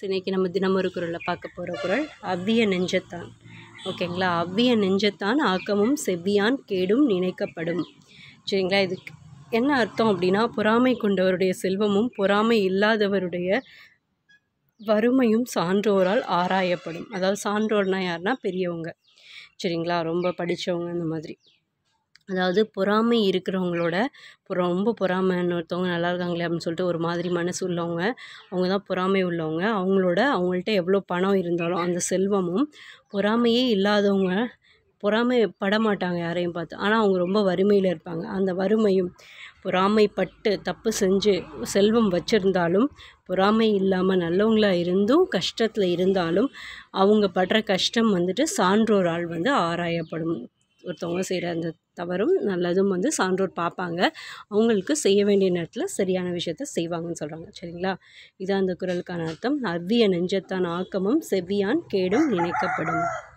so இன்றைக்கி நம்ம தினமொரு குரலில் பார்க்க போகிற குரல் அவ்விய நெஞ்சத்தான் ஓகேங்களா அவ்விய நெஞ்சத்தான் ஆக்கமும் செவ்வியான் கேடும் நினைக்கப்படும் சரிங்களா இதுக்கு என்ன அர்த்தம் அப்படின்னா பொறாமை கொண்டவருடைய செல்வமும் பொறாமை இல்லாதவருடைய வறுமையும் சான்றோரால் ஆராயப்படும் அதாவது சான்றோர்னா யாருன்னா பெரியவங்க சரிங்களா ரொம்ப படித்தவங்க அந்த மாதிரி அதாவது பொறாமை இருக்கிறவங்களோட ரொம்ப பொறாமை ஒருத்தவங்க நல்லா இருக்காங்களே அப்படின்னு சொல்லிட்டு ஒரு மாதிரி மனசு உள்ளவங்க அவங்க தான் பொறாமை உள்ளவங்க அவங்களோட அவங்கள்ட்ட எவ்வளோ பணம் இருந்தாலும் அந்த செல்வமும் பொறாமையே இல்லாதவங்க பொறாமை படமாட்டாங்க யாரையும் பார்த்து ஆனால் அவங்க ரொம்ப வறுமையில் இருப்பாங்க அந்த வறுமையும் பொறாமைப்பட்டு தப்பு செஞ்சு செல்வம் வச்சுருந்தாலும் பொறாமை இல்லாமல் நல்லவங்களாக இருந்தும் கஷ்டத்தில் இருந்தாலும் அவங்க படுற கஷ்டம் வந்துட்டு சான்றோரால் வந்து ஆராயப்படும் ஒருத்தவங்க செய்கிற அந்த தவறும் நல்லதும் வந்து சான்றோர் பார்ப்பாங்க அவங்களுக்கு செய்ய வேண்டிய நேரத்தில் சரியான விஷயத்த செய்வாங்கன்னு சொல்கிறாங்க சரிங்களா இதான் அந்த குரலுக்கான அர்த்தம் அவ்விய நெஞ்சத்தான் ஆக்கமும் செவ்வியான் கேடும் நினைக்கப்படும்